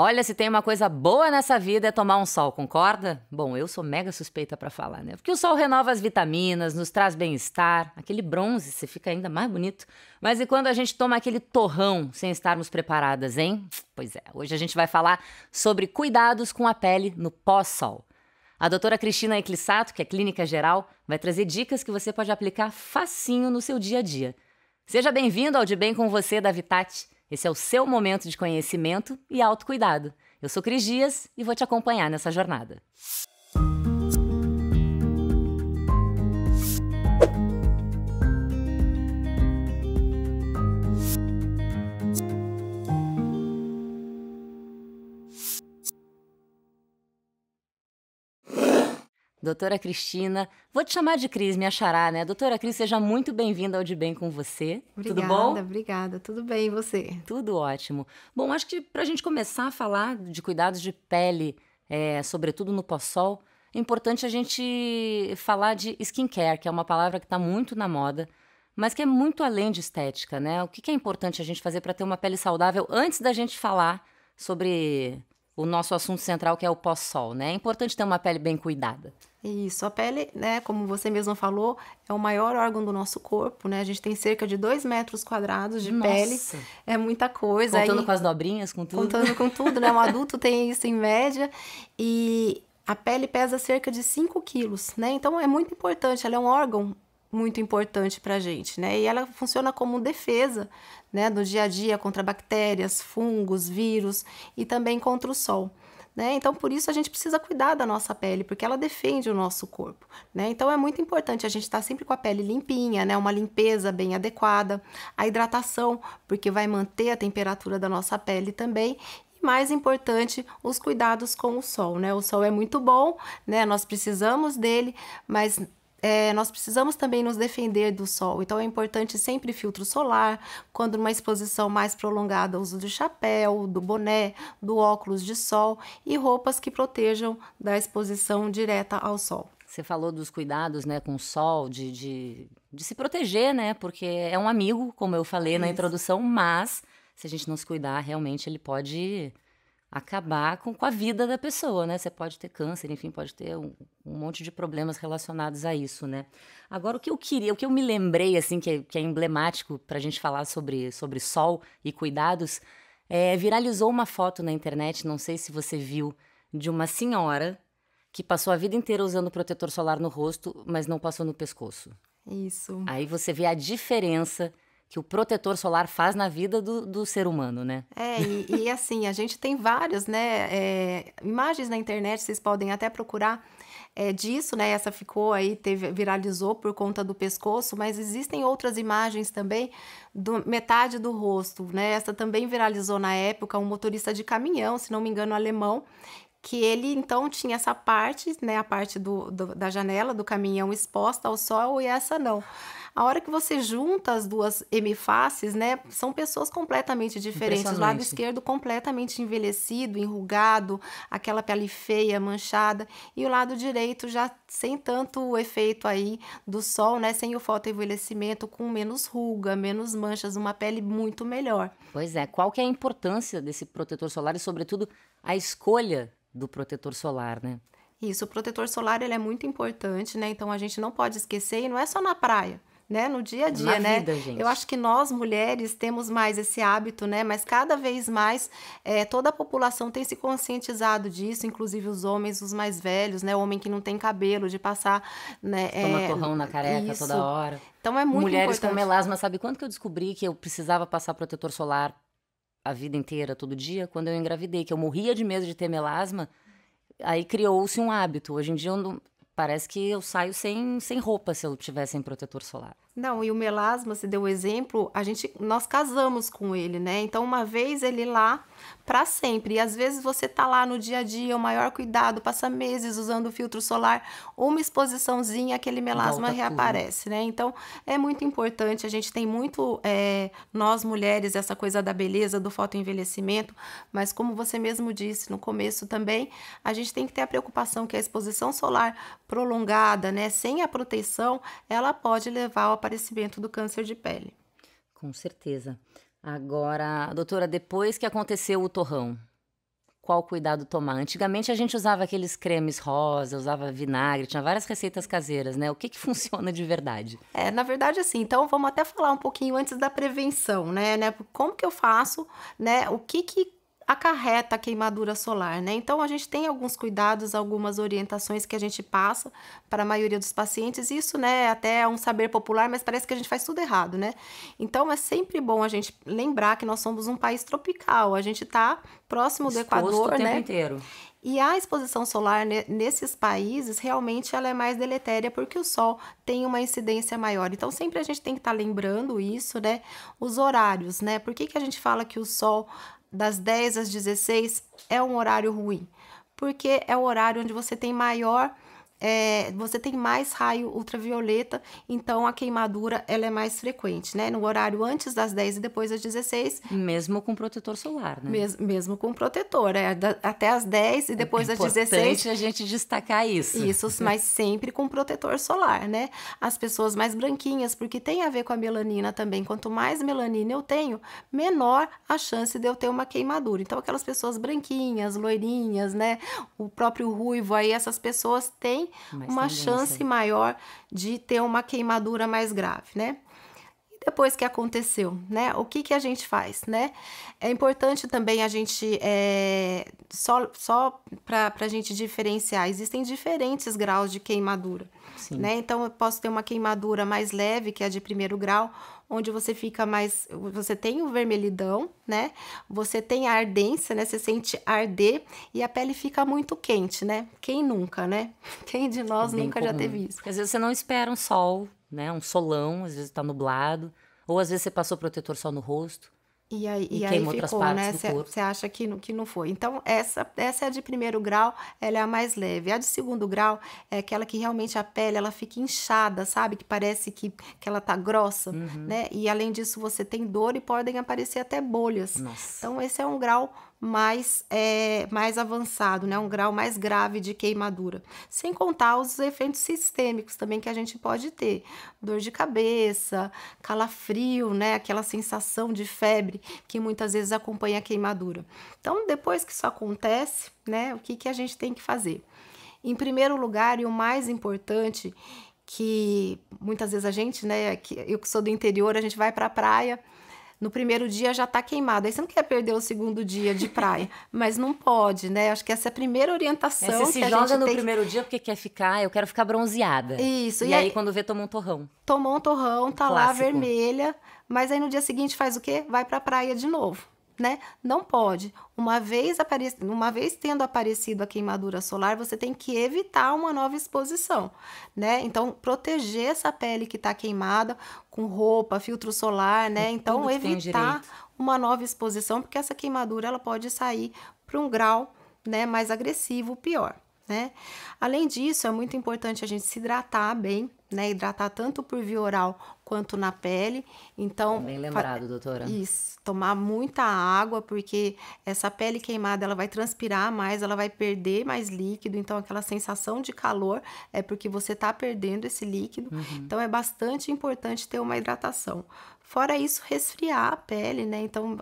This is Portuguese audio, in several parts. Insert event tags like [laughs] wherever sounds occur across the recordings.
Olha, se tem uma coisa boa nessa vida é tomar um sol, concorda? Bom, eu sou mega suspeita para falar, né? Porque o sol renova as vitaminas, nos traz bem-estar, aquele bronze, você fica ainda mais bonito. Mas e quando a gente toma aquele torrão sem estarmos preparadas, hein? Pois é, hoje a gente vai falar sobre cuidados com a pele no pós-sol. A doutora Cristina Eclissato, que é clínica geral, vai trazer dicas que você pode aplicar facinho no seu dia a dia. Seja bem-vindo ao De Bem Com Você da Vitat. Esse é o seu momento de conhecimento e autocuidado. Eu sou Cris Dias e vou te acompanhar nessa jornada. Doutora Cristina, vou te chamar de Cris, me achará, né? Doutora Cris, seja muito bem-vinda ao De Bem com você. Obrigada, tudo bom? Obrigada, tudo bem e você? Tudo ótimo. Bom, acho que para a gente começar a falar de cuidados de pele, é, sobretudo no pós-sol, é importante a gente falar de skincare, que é uma palavra que está muito na moda, mas que é muito além de estética, né? O que é importante a gente fazer para ter uma pele saudável antes da gente falar sobre o nosso assunto central, que é o pós-sol, né? É importante ter uma pele bem cuidada. Isso, a pele, né, como você mesma falou, é o maior órgão do nosso corpo, né? A gente tem cerca de 2 metros quadrados de Nossa. pele. É muita coisa. Contando Aí, com as dobrinhas, com tudo. Contando com [laughs] tudo, né? Um adulto tem isso em média. E a pele pesa cerca de 5 quilos, né? Então é muito importante, ela é um órgão muito importante para gente, né? E ela funciona como defesa, né, no dia a dia contra bactérias, fungos, vírus e também contra o sol né? Então, por isso a gente precisa cuidar da nossa pele, porque ela defende o nosso corpo, né? Então, é muito importante a gente estar tá sempre com a pele limpinha, né? Uma limpeza bem adequada, a hidratação, porque vai manter a temperatura da nossa pele também mais importante, os cuidados com o sol, né? O sol é muito bom, né? Nós precisamos dele, mas é, nós precisamos também nos defender do sol, então é importante sempre filtro solar. Quando numa exposição mais prolongada, uso do chapéu, do boné, do óculos de sol e roupas que protejam da exposição direta ao sol. Você falou dos cuidados né, com o sol, de, de, de se proteger, né? Porque é um amigo, como eu falei Isso. na introdução, mas se a gente não se cuidar, realmente ele pode acabar com, com a vida da pessoa, né? Você pode ter câncer, enfim, pode ter um, um, monte de problemas relacionados a isso, né? Agora, o que eu queria, o que eu me lembrei, assim, que é, que é emblemático para a gente falar sobre, sobre sol e cuidados, é, viralizou uma foto na internet, não sei se você viu, de uma senhora que passou a vida inteira usando protetor solar no rosto, mas não passou no pescoço. Isso. Aí você vê a diferença que o protetor solar faz na vida do, do ser humano, né? É, e, e [laughs] assim, a gente tem várias, né? É, imagens na internet, vocês podem até procurar é, disso, né? Essa ficou aí, teve, viralizou por conta do pescoço, mas existem outras imagens também do metade do rosto, né? Essa também viralizou na época, um motorista de caminhão, se não me engano, alemão, que ele então tinha essa parte, né, a parte do, do, da janela do caminhão exposta ao sol e essa não. A hora que você junta as duas hemifaces, né, são pessoas completamente diferentes. O lado esquerdo completamente envelhecido, enrugado, aquela pele feia, manchada, e o lado direito já sem tanto o efeito aí do sol, né, sem o fotoenvelhecimento, com menos ruga, menos manchas, uma pele muito melhor. Pois é, qual que é a importância desse protetor solar e sobretudo a escolha do protetor solar, né? Isso, o protetor solar ele é muito importante, né? Então a gente não pode esquecer e não é só na praia né, no dia a dia, Na né? Vida, gente. Eu acho que nós mulheres temos mais esse hábito, né? Mas cada vez mais é, toda a população tem se conscientizado disso, inclusive os homens, os mais velhos, né? O homem que não tem cabelo, de passar, né? É, Toma é, torrão na careca isso. toda hora. Então é muito Mulheres importante. com melasma, sabe quando que eu descobri que eu precisava passar protetor solar a vida inteira, todo dia, quando eu engravidei, que eu morria de medo de ter melasma, aí criou-se um hábito. Hoje em dia não, parece que eu saio sem, sem roupa se eu tiver sem protetor solar. Não, e o melasma, você deu o exemplo, a gente, nós casamos com ele, né? Então, uma vez ele lá, para sempre. E às vezes você tá lá no dia a dia, o maior cuidado, passa meses usando filtro solar, uma exposiçãozinha, aquele melasma Volta reaparece, tudo. né? Então, é muito importante. A gente tem muito, é, nós mulheres, essa coisa da beleza, do fotoenvelhecimento, mas como você mesmo disse no começo também, a gente tem que ter a preocupação que a exposição solar prolongada, né, sem a proteção, ela pode levar ao aparecimento do câncer de pele. Com certeza. Agora, doutora, depois que aconteceu o torrão, qual cuidado tomar? Antigamente a gente usava aqueles cremes rosa, usava vinagre, tinha várias receitas caseiras, né? O que, que [laughs] funciona de verdade? É, na verdade, assim, então vamos até falar um pouquinho antes da prevenção, né? né? Como que eu faço, né? O que que acarreta a queimadura solar, né? Então a gente tem alguns cuidados, algumas orientações que a gente passa para a maioria dos pacientes. Isso, né, até é um saber popular, mas parece que a gente faz tudo errado, né? Então é sempre bom a gente lembrar que nós somos um país tropical, a gente está próximo do Equador, o tempo né? inteiro. E a exposição solar nesses países realmente ela é mais deletéria porque o sol tem uma incidência maior. Então sempre a gente tem que estar tá lembrando isso, né? Os horários, né? Por que, que a gente fala que o sol das 10 às 16 é um horário ruim, porque é o horário onde você tem maior é, você tem mais raio ultravioleta, então a queimadura ela é mais frequente, né? No horário antes das 10 e depois das 16. Mesmo com protetor solar, né? Mes, mesmo com protetor, é, da, até as 10 e depois é das 16. É importante a gente destacar isso. Isso, mas sempre com protetor solar, né? As pessoas mais branquinhas, porque tem a ver com a melanina também. Quanto mais melanina eu tenho, menor a chance de eu ter uma queimadura. Então, aquelas pessoas branquinhas, loirinhas, né? O próprio ruivo aí, essas pessoas têm uma chance maior de ter uma queimadura mais grave, né? depois que aconteceu, né? O que, que a gente faz, né? É importante também a gente, é, só, só para a gente diferenciar, existem diferentes graus de queimadura, Sim. né? Então, eu posso ter uma queimadura mais leve, que é a de primeiro grau, onde você fica mais. Você tem o vermelhidão, né? Você tem a ardência, né? Você sente arder e a pele fica muito quente, né? Quem nunca, né? [laughs] Quem de nós nunca comum. já teve isso? Às vezes você não espera um sol né? Um solão, às vezes tá nublado. Ou às vezes você passou protetor só no rosto. E aí, e, e aí ficou, né? Você acha que não, que não foi. Então, essa, essa é a de primeiro grau, ela é a mais leve. A de segundo grau é aquela que realmente a pele, ela fica inchada, sabe? Que parece que, que ela tá grossa, uhum. né? E além disso, você tem dor e podem aparecer até bolhas. Nossa. Então, esse é um grau mais, é, mais avançado, né? um grau mais grave de queimadura. Sem contar os efeitos sistêmicos também que a gente pode ter: dor de cabeça, calafrio, né? aquela sensação de febre que muitas vezes acompanha a queimadura. Então, depois que isso acontece, né? o que, que a gente tem que fazer? Em primeiro lugar, e o mais importante, que muitas vezes a gente, né, eu que sou do interior, a gente vai para a praia no primeiro dia já está queimado. Aí você não quer perder o segundo dia de praia, [laughs] mas não pode, né? Acho que essa é a primeira é, orientação. É, você se joga no tem... primeiro dia porque quer ficar, eu quero ficar bronzeada. Isso. E, e aí, aí, quando vê, tomou um torrão. Tomou um torrão, tá lá vermelha, mas aí no dia seguinte faz o quê? Vai para a praia de novo né? Não pode. Uma vez, uma vez tendo aparecido a queimadura solar, você tem que evitar uma nova exposição, né? Então, proteger essa pele que está queimada com roupa, filtro solar, né? É então, evitar uma nova exposição, porque essa queimadura ela pode sair para um grau né, mais agressivo, pior. Né? Além disso, é muito importante a gente se hidratar bem, né? Hidratar tanto por via oral quanto na pele. Então, tá bem lembrado, doutora. Isso, tomar muita água porque essa pele queimada, ela vai transpirar mais, ela vai perder mais líquido, então aquela sensação de calor é porque você tá perdendo esse líquido. Uhum. Então é bastante importante ter uma hidratação. Fora isso, resfriar a pele, né? Então,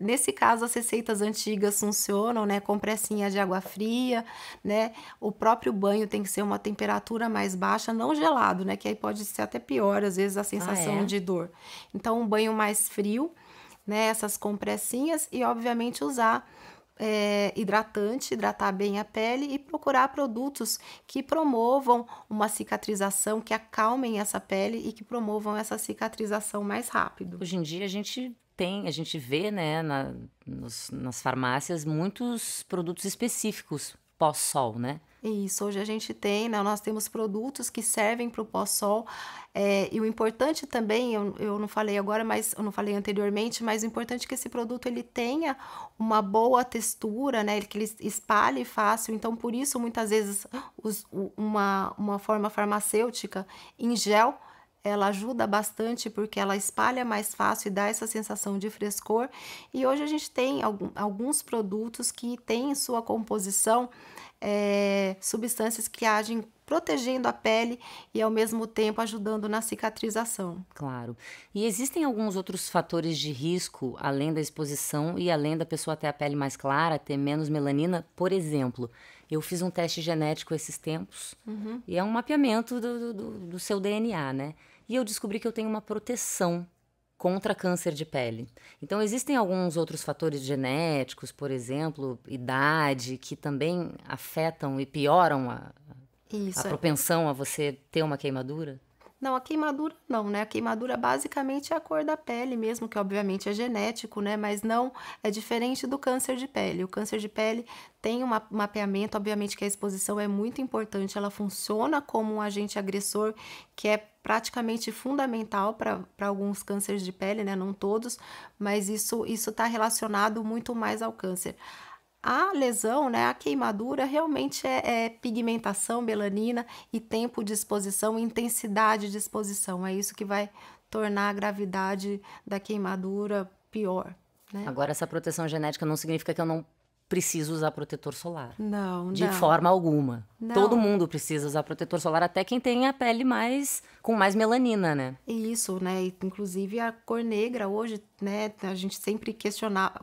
Nesse caso, as receitas antigas funcionam, né? Com pressinha de água fria, né? O próprio banho tem que ser uma temperatura mais baixa, não gelado, né? Que aí pode ser até pior, às vezes, a ah, sensação ah, é? de dor. Então, um banho mais frio, né? Essas compressinhas e, obviamente, usar é, hidratante, hidratar bem a pele e procurar produtos que promovam uma cicatrização, que acalmem essa pele e que promovam essa cicatrização mais rápido. Hoje em dia, a gente tem, a gente vê, né, na, nos, nas farmácias muitos produtos específicos pós-sol, né? Isso, hoje a gente tem, né, nós temos produtos que servem para o pós-sol. É, e o importante também, eu, eu não falei agora, mas eu não falei anteriormente, mas o importante é que esse produto ele tenha uma boa textura, né? Que ele espalhe fácil. Então, por isso, muitas vezes, os, uma, uma forma farmacêutica em gel ela ajuda bastante porque ela espalha mais fácil e dá essa sensação de frescor. E hoje a gente tem alguns produtos que têm em sua composição é, substâncias que agem protegendo a pele e ao mesmo tempo ajudando na cicatrização. Claro. E existem alguns outros fatores de risco além da exposição e além da pessoa ter a pele mais clara, ter menos melanina, por exemplo. Eu fiz um teste genético esses tempos uhum. e é um mapeamento do, do, do seu DNA, né? E eu descobri que eu tenho uma proteção contra câncer de pele. Então, existem alguns outros fatores genéticos, por exemplo, idade, que também afetam e pioram a, Isso, a é. propensão é. a você ter uma queimadura? Não, a queimadura não, né? A queimadura basicamente é a cor da pele mesmo, que obviamente é genético, né? Mas não é diferente do câncer de pele. O câncer de pele tem um mapeamento, obviamente que a exposição é muito importante, ela funciona como um agente agressor que é praticamente fundamental para alguns cânceres de pele, né? Não todos, mas isso está relacionado muito mais ao câncer a lesão, né, a queimadura realmente é, é, pigmentação, melanina e tempo de exposição, intensidade de exposição. É isso que vai tornar a gravidade da queimadura pior. Né? Agora, essa proteção genética não significa que eu não preciso usar protetor solar. Não, de não. forma alguma. Não. Todo mundo precisa usar protetor solar, até quem tem a pele mais com mais melanina, né? Isso, né? Inclusive a cor negra hoje, né? A gente sempre questionava,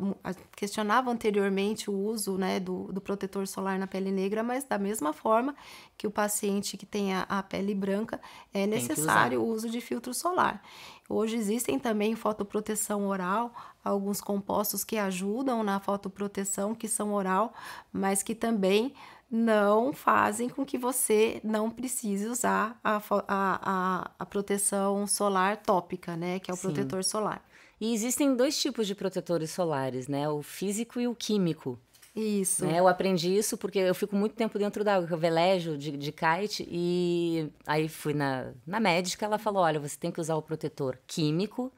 questionava anteriormente o uso, né, do, do protetor solar na pele negra, mas da mesma forma que o paciente que tem a, a pele branca é necessário o uso de filtro solar. Hoje existem também fotoproteção oral, alguns compostos que ajudam na fotoproteção que são oral, mas que também não fazem com que você não precise usar a, a, a, proteção solar tópica, né? Que é o Sim. protetor solar. E existem dois tipos de protetores solares, né? O físico e o químico. Isso. Né? Eu aprendi isso porque eu fico muito tempo dentro da água, eu velejo de, de kite e aí fui na, na médica, ela falou, olha, você tem que usar o protetor químico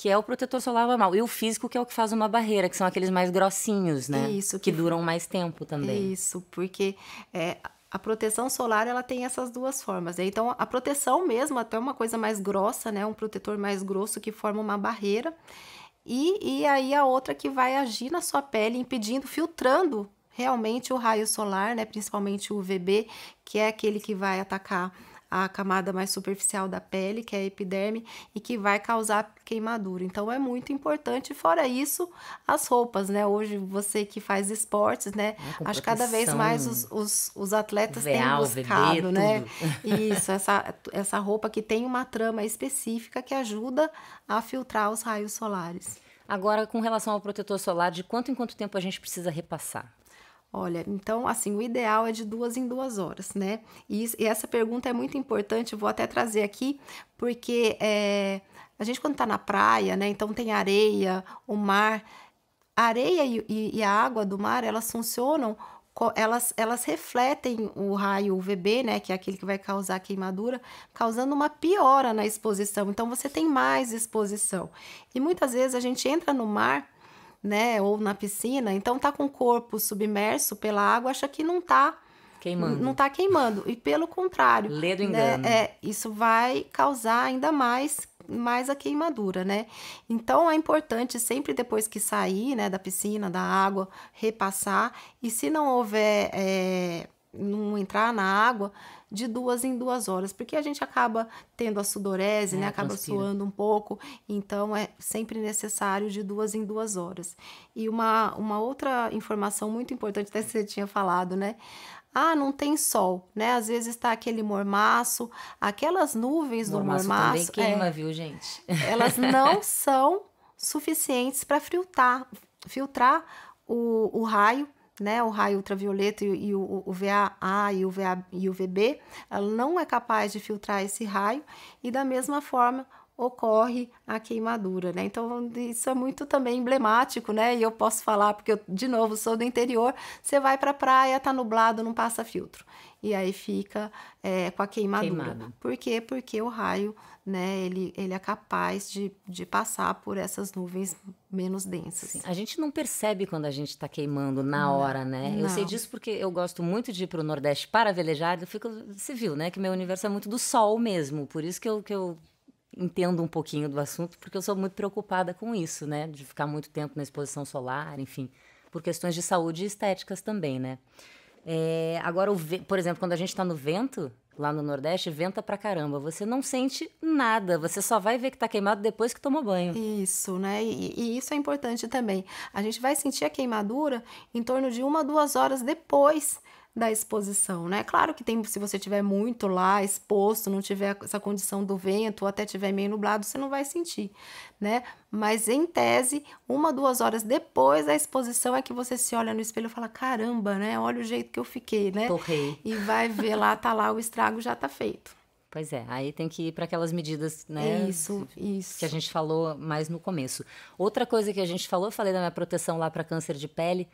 que é o protetor solar normal. E o físico, que é o que faz uma barreira, que são aqueles mais grossinhos, né? Isso. Que, que duram mais tempo também. Isso, porque é, a proteção solar, ela tem essas duas formas. Né? Então, a proteção mesmo, até uma coisa mais grossa, né? Um protetor mais grosso que forma uma barreira. E, e aí a outra que vai agir na sua pele, impedindo, filtrando realmente o raio solar, né? Principalmente o UVB, que é aquele que vai atacar a camada mais superficial da pele, que é a epiderme, e que vai causar queimadura. Então é muito importante, fora isso, as roupas, né? Hoje você que faz esportes, né? É, Acho que cada vez mais os, os, os atletas Veal, têm buscado, bebê, né? [laughs] Isso, essa, [laughs] essa roupa que tem uma trama específica que ajuda a filtrar os raios solares. Agora, com relação ao protetor solar, de quanto em quanto tempo a gente precisa repassar? Olha, então, assim, o ideal é de duas em duas horas, né? E, e essa pergunta é muito importante, vou até trazer aqui, porque é, a gente, quando tá na praia, né? Então, tem areia, o mar. A areia e, e, e a água do mar, elas funcionam elas, elas refletem o raio UVB, né, que é aquele que vai causar queimadura, causando uma piora na exposição. Então você tem mais exposição. E muitas vezes a gente entra no mar né, ou na piscina, então tá com o corpo submerso pela água, acha que não tá queimando. Não tá queimando. E pelo contrário. Lê do né, engano. Né, é, isso vai causar ainda mais mais a queimadura, né? Então é importante sempre depois que sair, né, da piscina, da água, repassar. E se não houver, é, não entrar na água, de duas em duas horas, porque a gente acaba tendo a sudorese, é, né? Acaba transpira. suando um pouco, então é sempre necessário de duas em duas horas. E uma, uma outra informação muito importante, até você tinha falado, né? Ah, não tem sol, né? Às vezes está aquele mormaço, aquelas nuvens mormaço do mormaço. Também é. queima, é, viu, gente? Elas não [laughs] são suficientes para filtrar, filtrar o, o raio né, o raio ultravioleta e, o, o VAA e o, VA, e o VB, ela não é capaz de filtrar esse raio e da mesma forma ocorre a queimadura, né? Então isso é muito também emblemático, né? E eu posso falar porque eu de novo sou do interior. Você vai para a praia, tá nublado, não passa filtro e aí fica é, com a queimadura. Queimado. Por quê? Porque o raio né? Ele, ele é capaz de, de passar por essas nuvens menos densas. Sim. A gente não percebe quando a gente está queimando na não, hora, né? Não. Eu sei disso porque eu gosto muito de ir para o Nordeste para velejar. Eu fico, você viu, né? Que meu universo é muito do sol mesmo. Por isso que eu, que eu entendo um pouquinho do assunto, porque eu sou muito preocupada com isso, né? De ficar muito tempo na exposição solar, enfim, por questões de saúde e estéticas também, né? É, agora, por exemplo, quando a gente está no vento, Lá no Nordeste venta pra caramba, você não sente nada, você só vai ver que tá queimado depois que tomou banho. Isso, né? E, e isso é importante também. A gente vai sentir a queimadura em torno de uma, duas horas depois da exposição, né? Claro que tem, se você tiver muito lá exposto, não tiver essa condição do vento ou até tiver meio nublado, você não vai sentir, né? Mas em tese, uma duas horas depois da exposição é que você se olha no espelho e fala caramba, né? Olha o jeito que eu fiquei, né? Torrei. E vai ver lá, tá lá o estrago já tá feito. Pois é, aí tem que ir para aquelas medidas, né? Isso, isso. Que a gente falou mais no começo. Outra coisa que a gente falou, eu falei da minha proteção lá para câncer de pele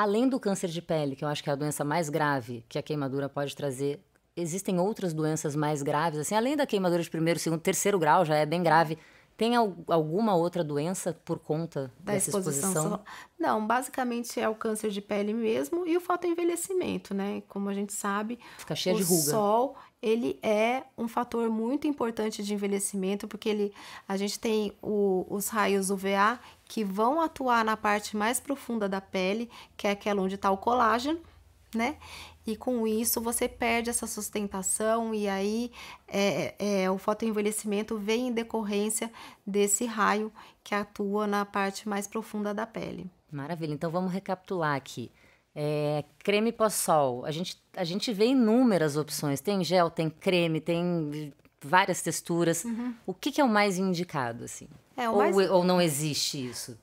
Além do câncer de pele, que eu acho que é a doença mais grave que a queimadura pode trazer, existem outras doenças mais graves, assim, além da queimadura de primeiro, segundo, terceiro grau, já é bem grave. Tem alguma outra doença por conta da dessa exposição? exposição? Não, basicamente é o câncer de pele mesmo e o fato envelhecimento, né? Como a gente sabe, fica cheia o de ruga. O sol ele é um fator muito importante de envelhecimento, porque ele, a gente tem o, os raios UVA que vão atuar na parte mais profunda da pele, que é aquela onde está o colágeno, né? E com isso você perde essa sustentação, e aí é, é, é, o fotoenvelhecimento vem em decorrência desse raio que atua na parte mais profunda da pele. Maravilha, então vamos recapitular aqui. É, creme pós-sol. A gente, a gente vê inúmeras opções. Tem gel, tem creme, tem várias texturas. Uhum. O que, que, é o mais indicado, assim? É, ou, mais... ou não existe isso?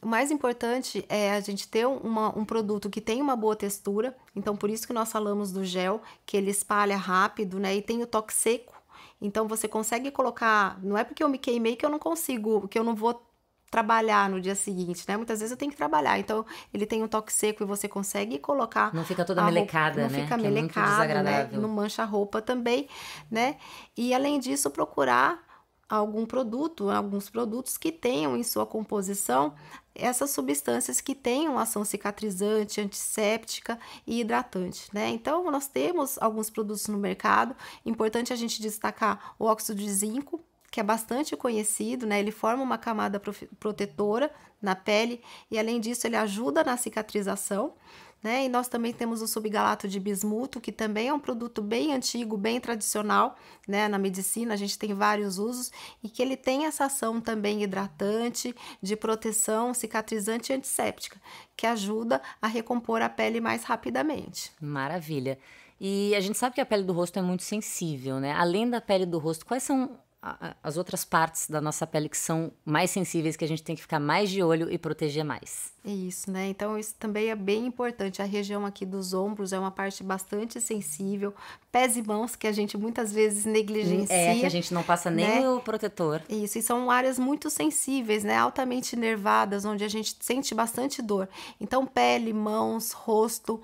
o mais importante é a gente ter uma, um produto que tem uma boa textura. Então, por isso que nós falamos do gel, que ele espalha rápido, né? E tem o toque seco. Então, você consegue colocar. Não é porque eu me queimei que eu não consigo, que eu não vou trabalhar no dia seguinte, né? Muitas vezes eu tenho que trabalhar. Então, ele tem um toque seco e você consegue colocar. Não fica toda melecada, roupa, não né? Não fica melecada, é né? Não mancha a roupa também, né? E além disso, procurar algum produto, alguns produtos que tenham em sua composição essas substâncias que tenham ação cicatrizante, antisséptica e hidratante, né? Então, nós temos alguns produtos no mercado, importante a gente destacar o óxido de zinco, que é bastante conhecido, né? Ele forma uma camada protetora na pele e, além disso, ele ajuda na cicatrização. Né? E nós também temos o subgalato de bismuto, que também é um produto bem antigo, bem tradicional, né? Na medicina a gente tem vários usos e que ele tem essa ação também hidratante, de proteção, cicatrizante e antisséptica, que ajuda a recompor a pele mais rapidamente. Maravilha. E a gente sabe que a pele do rosto é muito sensível, né? Além da pele do rosto, quais são as outras partes da nossa pele que são mais sensíveis, que a gente tem que ficar mais de olho e proteger mais. É isso, né? Então, isso também é bem importante. A região aqui dos ombros é uma parte bastante sensível. Pés e mãos, que a gente muitas vezes negligencia. É, que a gente não passa nem né? o protetor. Isso, e são áreas muito sensíveis, né? Altamente nervadas, onde a gente sente bastante dor. Então, pele, mãos, rosto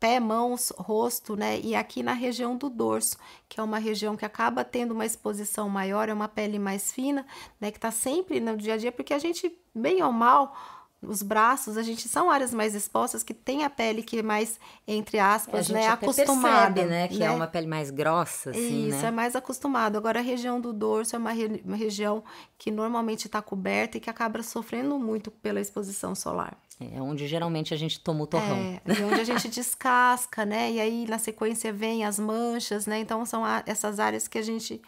pé, mãos, rosto, né? E aqui na região do dorso, que é uma região que acaba tendo uma exposição maior, é uma pele mais fina, né? Que tá sempre no dia a dia, porque a gente, bem ou mal, os braços, a gente são áreas mais expostas que tem a pele que é mais, entre aspas, é, né, acostumada. Percebe, né, que é né? é uma pele mais grossa, assim, Isso, né? é mais acostumado. Agora, a região do dorso é uma, re uma região que normalmente está coberta e que acaba sofrendo muito pela exposição solar. É onde geralmente a gente toma o torrão. É, e onde a gente descasca, né? E aí na sequência vem as manchas, né? Então são essas áreas que a gente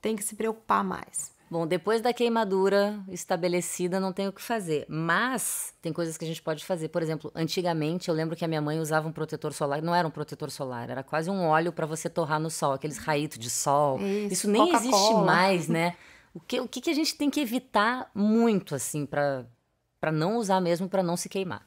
tem que se preocupar mais. Bom, depois da queimadura estabelecida, não tem o que fazer. Mas tem coisas que a gente pode fazer. Por exemplo, antigamente eu lembro que a minha mãe usava um protetor solar. Não era um protetor solar, era quase um óleo para você torrar no sol, aqueles raitos de sol. Isso, Isso nem existe mais, né? O que, o que a gente tem que evitar muito, assim, para para não usar mesmo para não se queimar.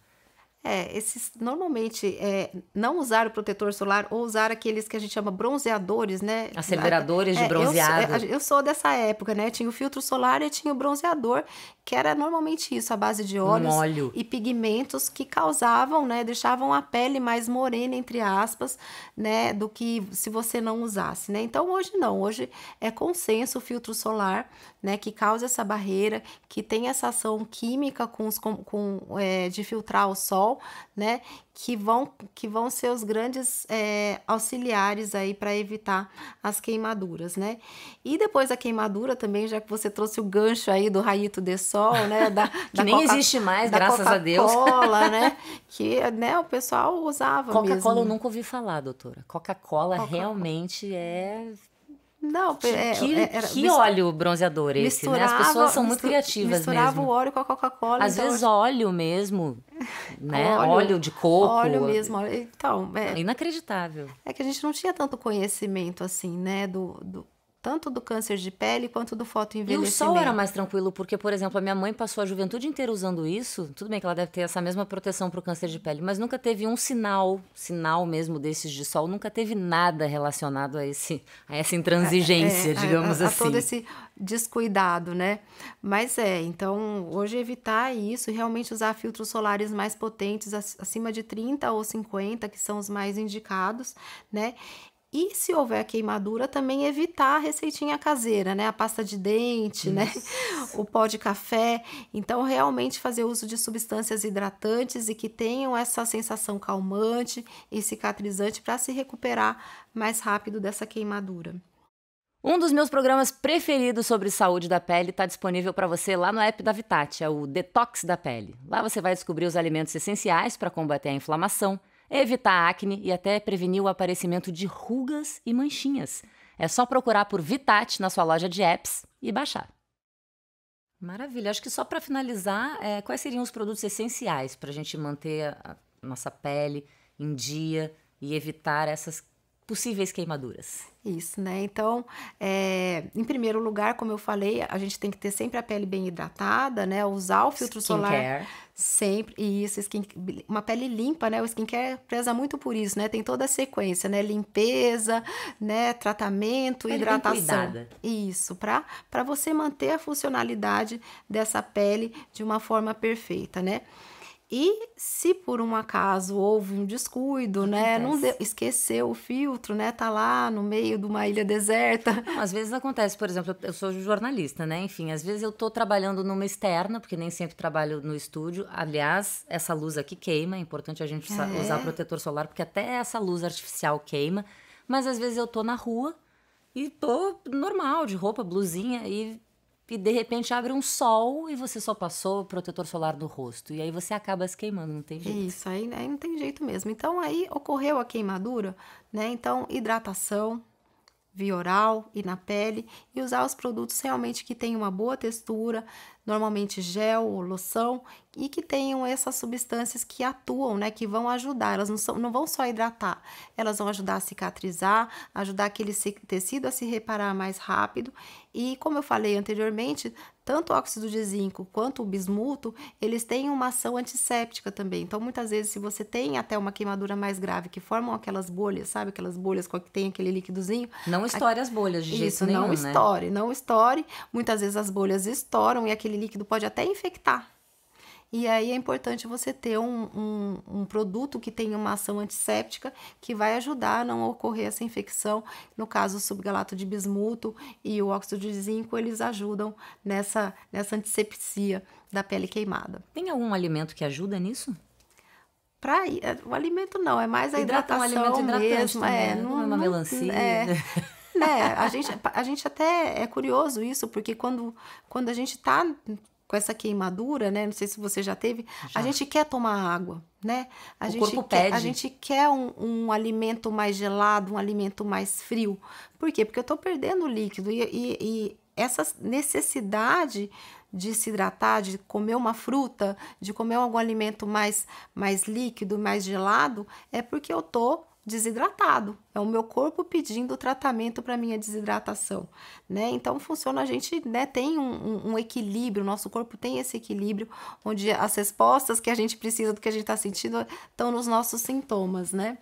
É, esses normalmente é, não usar o protetor solar ou usar aqueles que a gente chama bronzeadores, né? Aceleradores é, de é, bronzeado. Eu, eu, sou dessa época, né? Tinha o filtro solar e tinha o bronzeador que era normalmente isso, a base de óleos um óleo. e pigmentos que causavam, né, deixavam a pele mais morena entre aspas, né, do que se você não usasse, né? Então hoje não, hoje é consenso o filtro solar, né, que causa essa barreira, que tem essa ação química com os com, com é, de filtrar o sol, né, que vão, que vão ser os grandes é, auxiliares aí para evitar as queimaduras, né? E depois da queimadura também, já que você trouxe o gancho aí do rayito de sol, né? Da, [laughs] que da nem existe mais, graças a Deus. Coca-Cola, né? [laughs] Que né, o pessoal usava Coca-Cola eu nunca ouvi falar, doutora. Coca-Cola Coca realmente é não, que, é, que, é, era, que mistura, óleo bronzeador é esse, né? As pessoas são muito criativas misturava mesmo. Misturava o óleo com a Coca-Cola. Às então vezes óleo mesmo, [laughs] né? óleo, óleo, de coco. Óleo mesmo. Então, é, é, inacreditável. É que a gente não tinha tanto conhecimento assim, né? Do, do tanto do câncer de pele quanto do fotoenvelhecimento. E o sol era mais tranquilo, porque, por exemplo, a minha mãe passou a juventude inteira usando isso. Tudo bem que ela deve ter essa mesma proteção para o câncer de pele, mas nunca teve um sinal, sinal mesmo desses de sol, nunca teve nada relacionado a, esse, a essa intransigência, é, é, é digamos a, a, assim. A todo esse descuidado, né? Mas é, então hoje evitar isso, realmente usar filtros solares mais potentes, acima de 30 ou 50, que são os mais indicados, né? E se houver queimadura, também evitar a receitinha caseira, né? A pasta de dente, né? Isso. né? [laughs] O pó de café. Então, realmente fazer uso de substâncias hidratantes e que tenham essa sensação calmante e cicatrizante para se recuperar mais rápido dessa queimadura. Um dos meus programas preferidos sobre saúde da pele está disponível para você lá no app da Vitat, é o Detox da Pele. Lá você vai descobrir os alimentos essenciais para combater a inflamação evitar acne e até prevenir o aparecimento de rugas e manchinhas. É só procurar por Vitat na sua loja de apps e baixar. Maravilha. Acho que só para finalizar, é, quais seriam os produtos essenciais para a gente manter a nossa pele em dia e evitar essas possíveis queimaduras. Isso, né? Então, é, em primeiro lugar, como eu falei, a gente tem que ter sempre a pele bem hidratada, né? Usar o filtro solar Skincare. sempre. E isso, skin, uma pele limpa, né? O skincare preza muito por isso, né? Tem toda a sequência, né? Limpeza, né? Tratamento, pele hidratação. Isso, para para você manter a funcionalidade dessa pele de uma forma perfeita, né? E se por um acaso houve um descuido, acontece. né? Não deu, esqueceu o filtro, né? Tá lá no meio de uma ilha deserta. [laughs] Não, às vezes acontece, por exemplo, eu sou jornalista, né? Enfim, às vezes eu tô trabalhando numa externa, porque nem sempre trabalho no estúdio. Aliás, essa luz aqui queima, é importante a gente é. usar protetor solar, porque até essa luz artificial queima. Mas às vezes eu tô na rua e tô normal, de roupa, blusinha, e e de repente abre um sol e você só passou o protetor solar do rosto. E aí você acaba se queimando, não tem jeito. Isso, aí, aí não tem jeito mesmo. Então aí ocorreu a queimadura, né? Então, hidratação via oral e na pele e usar os produtos realmente que têm uma boa textura, normalmente gel ou loção, e que tenham essas substâncias que atuam, né, que vão ajudar. Elas não, são, não vão só hidratar, elas vão ajudar a cicatrizar, ajudar aquele tecido a se reparar mais rápido. E como eu falei anteriormente, tanto o óxido de zinco quanto o bismuto, eles têm uma ação antisséptica também. Então, muitas vezes, se você tem até uma queimadura mais grave, que formam aquelas bolhas, sabe? Aquelas bolhas que tem aquele líquidozinho. Não estoure a... as bolhas de jeito Isso, nenhum, não né? estoure, né? não estoure. Muitas vezes as bolhas estouram e aquele aquele líquido pode até infectar. E aí é importante você ter um, um, um, produto que tenha uma ação antisséptica que vai ajudar a não ocorrer essa infecção. No caso, o subgalato de bismuto e o óxido de zinco, eles ajudam nessa, nessa antisepsia da pele queimada. Tem algum alimento que ajuda nisso? Pra, eh, o alimento não, é mais a hidratação. hidratação um alimento mesmo. É, né? não, não é uma melancia. É, [laughs] né? A gente, a gente até é curioso isso, porque quando, quando a gente tá com essa queimadura, né? Não sei se você já teve, já. a gente quer tomar água, né? A o gente corpo quer, pede. A gente quer um, um, alimento mais gelado, um alimento mais frio. Por quê? Porque eu tô perdendo líquido e, e, e essa necessidade de se hidratar, de comer uma fruta, de comer algum alimento mais, mais líquido, mais gelado, é porque eu tô desidratado. É o meu corpo pedindo tratamento para minha desidratação, né? Então funciona, a gente né, tem um, um, equilíbrio, nosso corpo tem esse equilíbrio, onde as respostas que a gente precisa do que a gente está sentindo estão nos nossos sintomas, né?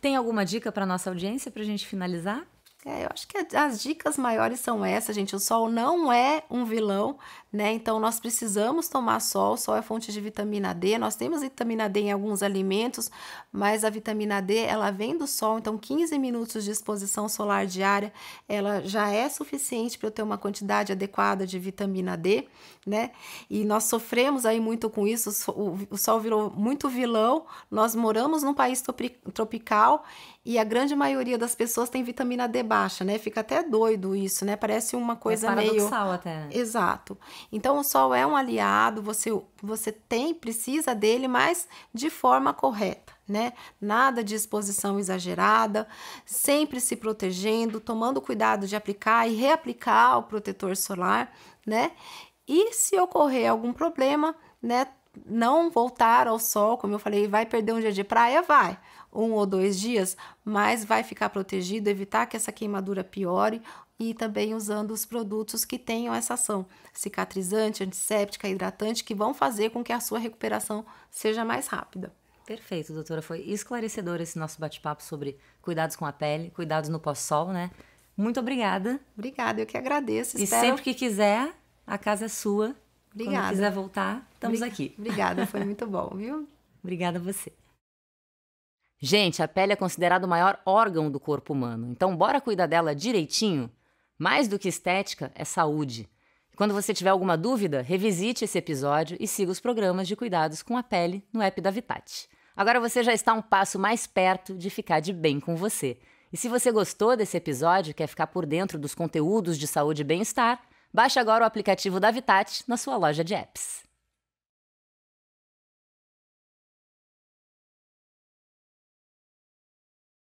Tem alguma dica para nossa audiência para a gente finalizar? É, eu acho que as dicas maiores são essas, gente. O sol não é um vilão, né? Então nós precisamos tomar sol. O sol é fonte de vitamina D. Nós temos vitamina D em alguns alimentos, mas a vitamina D ela vem do sol. Então 15 minutos de exposição solar diária, ela já é suficiente para eu ter uma quantidade adequada de vitamina D, né? E nós sofremos aí muito com isso. O sol virou muito vilão. Nós moramos num país tropical e a grande maioria das pessoas tem vitamina D baixa, né? Fica até doido isso, né? Parece uma é coisa é paradoxal meio até. Né? Exato. Então o sol é um aliado, você você tem, precisa dele, mas de forma correta, né? Nada de exposição exagerada, sempre se protegendo, tomando cuidado de aplicar e reaplicar o protetor solar, né? E se ocorrer algum problema, né, não voltar ao sol, como eu falei, vai perder um dia de praia, vai um ou dois dias, mas vai ficar protegido, evitar que essa queimadura piore e também usando os produtos que tenham essa ação cicatrizante, antisséptica, hidratante, que vão fazer com que a sua recuperação seja mais rápida. Perfeito, doutora. Foi esclarecedor esse nosso bate-papo sobre cuidados com a pele, cuidados no pós-sol, né? Muito obrigada. Obrigada, eu que agradeço. E sempre que quiser, a casa é sua. Obrigada. Quando quiser voltar, estamos Obrig... aqui. Obrigada, foi [laughs] muito bom, viu? obrigada a você. Gente, a pele é considerada o maior órgão do corpo humano, então bora cuidar dela direitinho? Mais do que estética, é saúde. E quando você tiver alguma dúvida, revisite esse episódio e siga os programas de cuidados com a pele no app da Vitat. Agora você já está um passo mais perto de ficar de bem com você. E se você gostou desse episódio e quer ficar por dentro dos conteúdos de saúde e bem-estar, baixe agora o aplicativo da Vitat na sua loja de apps.